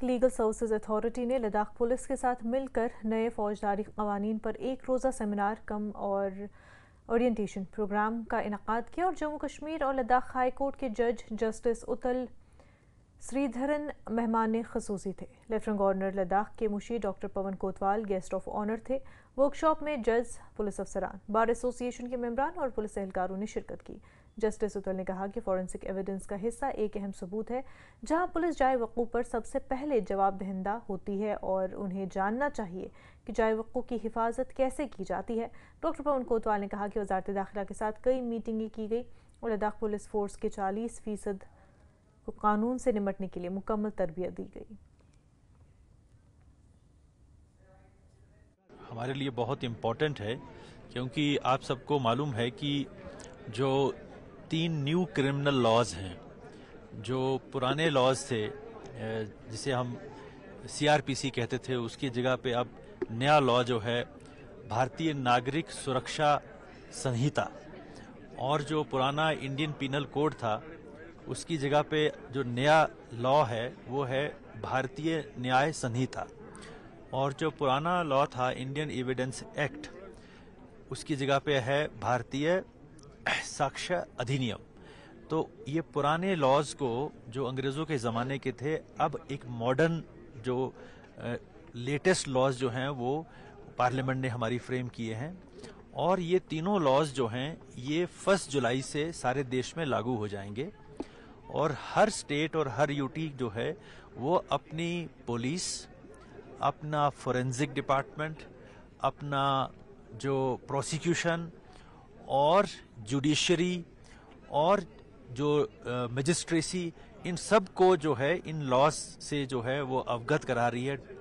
Ladakh legal services authority ने Ladakh police के साथ मिलकर नए फौजदारी कवानीन पर एक रोज़ा सेमिनार कम और ओरिएंटेशन प्रोग्राम का इनका किया और जम्मू कश्मीर और लद्दाख हाई कोर्ट के जज जस्टिस उतल श्रीधरन मेहमान खसूसी थे लेफ्टिनेंट गवर्नर लद्दाख के मुशी doctor Pawan Kotwal guest of honour थे वर्कशॉप में जज पुलिस अफसरान बार एसोसिएशन के मेम्बरान और पुलिस एहलकारों ने शिरकत की जस्टिस उतल ने कहा कि फॉरेंसिक एविडेंस का हिस्सा एक अहम सबूत है जहां पुलिस जाय वक़ू पर सबसे पहले जवाब दहिंदा होती है और उन्हें जानना चाहिए कि जाय वक़ू की हिफाजत कैसे की जाती है डॉक्टर पवन कोतवाल ने कहा कि वजारत दाखिला के साथ कई मीटिंगें की गई और लद्दाख पुलिस फोर्स के चालीस फीसद को कानून से निपटने के लिए मुकम्मल तरबियत दी गई हमारे लिए बहुत इम्पॉर्टेंट है क्योंकि आप सबको मालूम है कि जो तीन न्यू क्रिमिनल लॉज हैं जो पुराने लॉज थे जिसे हम सीआरपीसी कहते थे उसकी जगह पे अब नया लॉ जो है भारतीय नागरिक सुरक्षा संहिता और जो पुराना इंडियन पिनल कोड था उसकी जगह पे जो नया लॉ है वो है भारतीय न्याय संहिता और जो पुराना लॉ था इंडियन एविडेंस एक्ट उसकी जगह पे है भारतीय साक्ष्य अधिनियम तो ये पुराने लॉज को जो अंग्रेजों के ज़माने के थे अब एक मॉडर्न जो लेटेस्ट लॉज जो हैं वो पार्लियामेंट ने हमारी फ्रेम किए हैं और ये तीनों लॉज जो हैं ये फर्स्ट जुलाई से सारे देश में लागू हो जाएंगे और हर स्टेट और हर यूटी जो है वो अपनी पुलिस अपना फोरेंसिक डिपार्टमेंट अपना जो प्रोसिक्यूशन और जुडिशरी और जो मजिस्ट्रेसी इन सब को जो है इन लॉस से जो है वो अवगत करा रही है